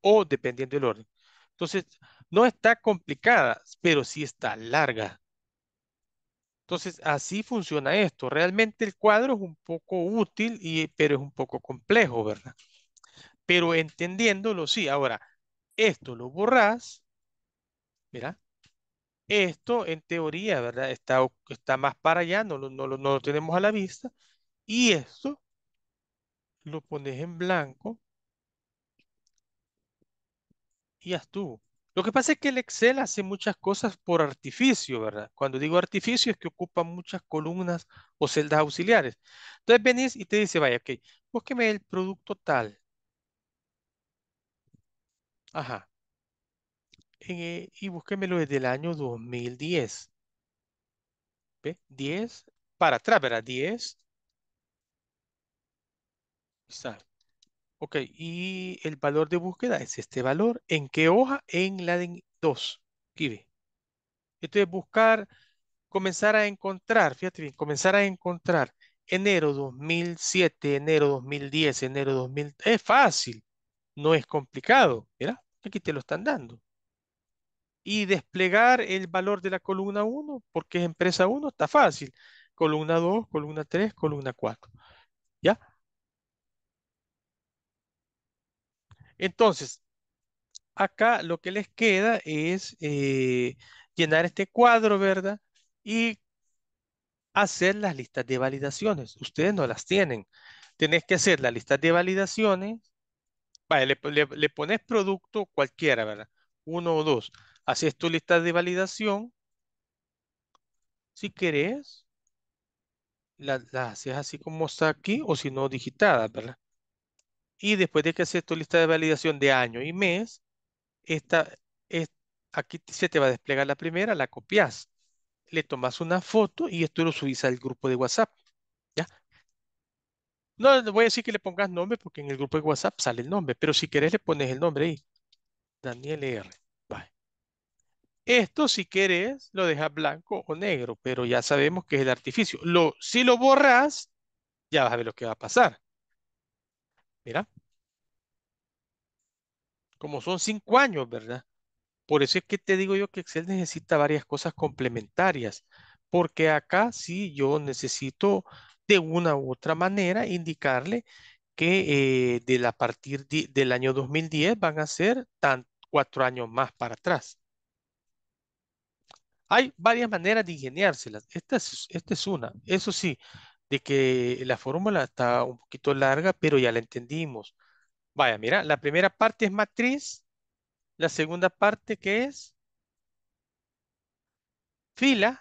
O dependiendo del orden. Entonces, no está complicada, pero sí está larga. Entonces, así funciona esto. Realmente el cuadro es un poco útil, y, pero es un poco complejo, ¿verdad? Pero entendiéndolo, sí. Ahora, esto lo borrás, mira, esto, en teoría, ¿verdad? Está, está más para allá, no, no, no, no lo tenemos a la vista. Y esto lo pones en blanco y ya estuvo. Lo que pasa es que el Excel hace muchas cosas por artificio, ¿verdad? Cuando digo artificio es que ocupa muchas columnas o celdas auxiliares. Entonces venís y te dice, vaya, ok, búsqueme el producto tal. Ajá. Eh, y búsquemelo desde el año 2010. ¿Ve? 10 para atrás, ¿verdad? 10. Está. Ok, y el valor de búsqueda es este valor. ¿En qué hoja? En la de 2. Aquí ve. Entonces buscar, comenzar a encontrar, fíjate bien, comenzar a encontrar enero 2007, enero 2010, enero 2000. Es fácil, no es complicado. Mira, aquí te lo están dando y desplegar el valor de la columna 1, porque es empresa 1, está fácil. Columna 2, columna 3, columna 4. ¿Ya? Entonces, acá lo que les queda es eh, llenar este cuadro, ¿verdad? Y hacer las listas de validaciones. Ustedes no las tienen. Tenés que hacer las listas de validaciones. le, pones producto cualquiera, ¿verdad? Uno o dos haces tu lista de validación. Si querés, la, la haces así como está aquí o si no digitada, ¿verdad? Y después de que haces tu lista de validación de año y mes, esta, es aquí se te va a desplegar la primera, la copias, le tomas una foto y esto lo subís al grupo de WhatsApp. ¿Ya? No voy a decir que le pongas nombre porque en el grupo de WhatsApp sale el nombre, pero si querés le pones el nombre ahí. Daniel R. Esto, si quieres lo dejas blanco o negro, pero ya sabemos que es el artificio. Lo, si lo borras, ya vas a ver lo que va a pasar. Mira. Como son cinco años, ¿verdad? Por eso es que te digo yo que Excel necesita varias cosas complementarias, porque acá sí yo necesito de una u otra manera indicarle que eh, de la, a partir del año 2010 van a ser tan, cuatro años más para atrás. Hay varias maneras de ingeniárselas. Esta es, es una. Eso sí, de que la fórmula está un poquito larga, pero ya la entendimos. Vaya, mira, la primera parte es matriz, la segunda parte que es fila,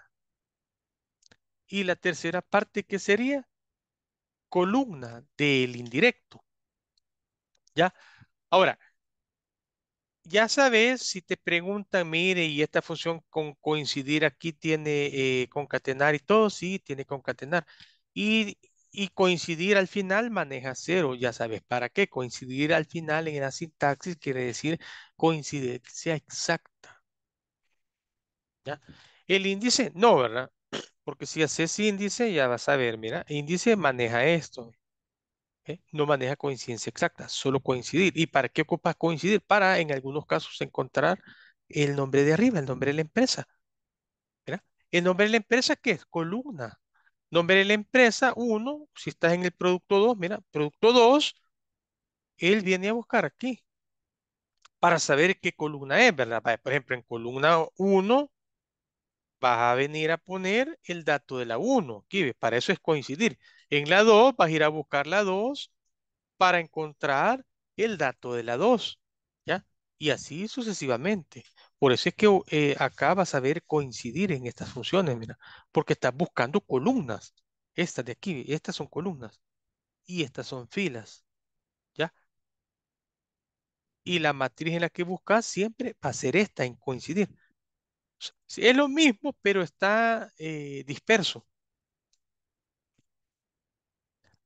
y la tercera parte que sería columna del indirecto. ¿Ya? Ahora, ya sabes, si te preguntan, mire, y esta función con coincidir aquí tiene eh, concatenar y todo, sí, tiene concatenar. Y, y, coincidir al final maneja cero, ya sabes, ¿para qué? Coincidir al final en la sintaxis quiere decir coincidencia exacta. ¿Ya? El índice, no, ¿verdad? Porque si haces índice, ya vas a ver, mira, índice maneja esto. ¿eh? No maneja coincidencia exacta, solo coincidir. ¿Y para qué ocupas coincidir? Para, en algunos casos, encontrar el nombre de arriba, el nombre de la empresa. El nombre de la empresa, ¿qué es? Columna. Nombre de la empresa, uno, si estás en el producto 2, mira, producto 2, él viene a buscar aquí para saber qué columna es, ¿verdad? Por ejemplo, en columna 1 vas a venir a poner el dato de la 1, aquí, para eso es coincidir. En la 2 vas a ir a buscar la 2 para encontrar el dato de la 2, ¿ya? Y así sucesivamente. Por eso es que eh, acá vas a ver coincidir en estas funciones, mira, porque estás buscando columnas. Estas de aquí, estas son columnas y estas son filas, ¿ya? Y la matriz en la que buscas siempre va a ser esta en coincidir. Es lo mismo, pero está eh, disperso.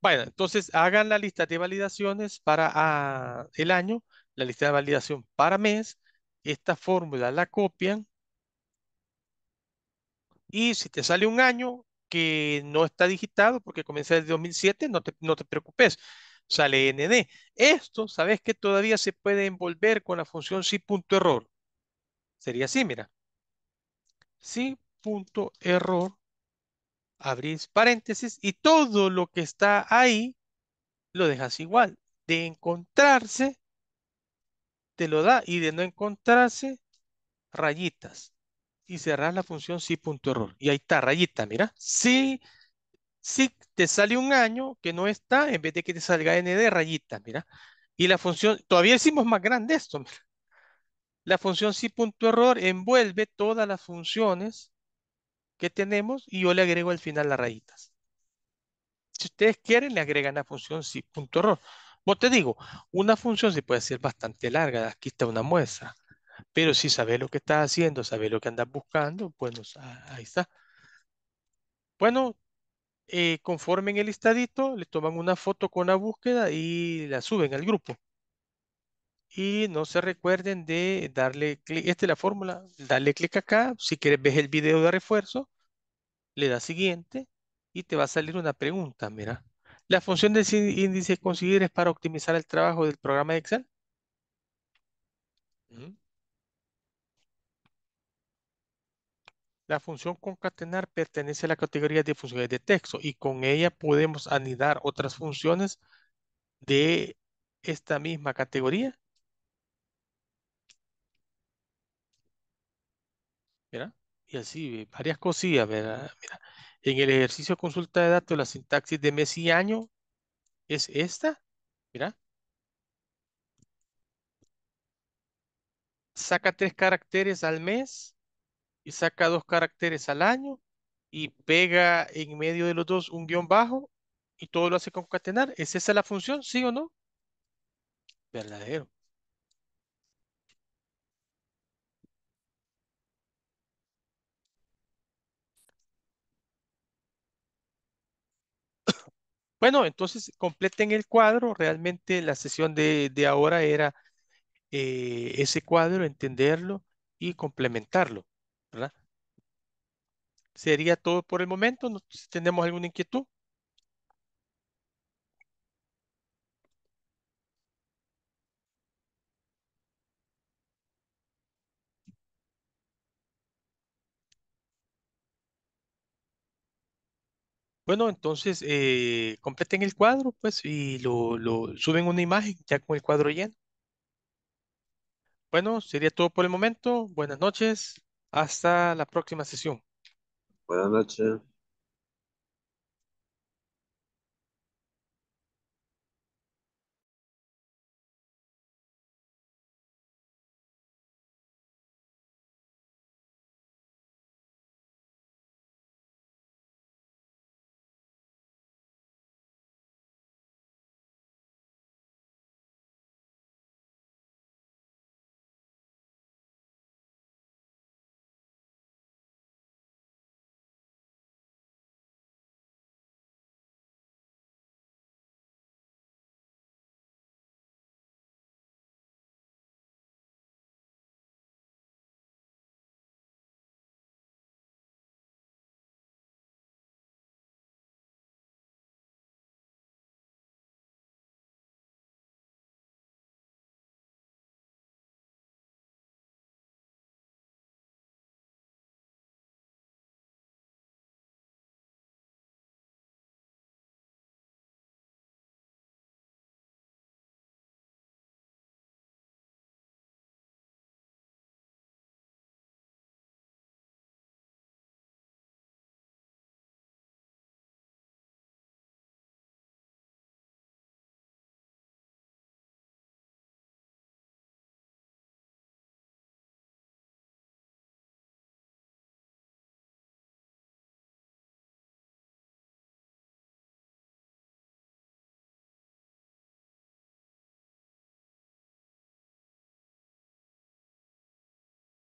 Bueno, entonces hagan la lista de validaciones para ah, el año, la lista de validación para mes, esta fórmula la copian y si te sale un año que no está digitado porque comienza desde 2007, no te, no te preocupes, sale ND. Esto, sabes que todavía se puede envolver con la función si.error. Sería así, mira. error abrís paréntesis y todo lo que está ahí lo dejas igual. De encontrarse, te lo da y de no encontrarse, rayitas. Y cerrás la función si punto error. Y ahí está, rayita, mira. si si te sale un año que no está, en vez de que te salga nd, rayita, mira. Y la función, todavía hicimos más grande esto, La función si punto error envuelve todas las funciones que tenemos y yo le agrego al final las rayitas. Si ustedes quieren, le agregan la función si punto error. Vos te digo, una función se puede hacer bastante larga, aquí está una muestra. Pero si sabes lo que estás haciendo, sabes lo que andas buscando, pues ahí está. Bueno, conforme eh, conformen el listadito, le toman una foto con la búsqueda y la suben al grupo. Y no se recuerden de darle clic, esta es la fórmula, darle clic acá, si quieres ver el video de refuerzo, le da siguiente y te va a salir una pregunta, mira. ¿La función de índice conseguir es para optimizar el trabajo del programa de Excel? La función concatenar pertenece a la categoría de funciones de texto y con ella podemos anidar otras funciones de esta misma categoría y así, varias cosillas, ¿verdad? en el ejercicio de consulta de datos, la sintaxis de mes y año es esta, mira. Saca tres caracteres al mes y saca dos caracteres al año y pega en medio de los dos un guión bajo y todo lo hace concatenar. ¿Es esa la función, sí o no? Verdadero. Bueno, entonces completen el cuadro. Realmente la sesión de, de ahora era eh, ese cuadro, entenderlo y complementarlo, ¿verdad? Sería todo por el momento. tenemos alguna inquietud? Bueno, entonces eh, completen el cuadro, pues, y lo, lo suben una imagen ya con el cuadro lleno. Bueno, sería todo por el momento. Buenas noches. Hasta la próxima sesión. Buenas noches.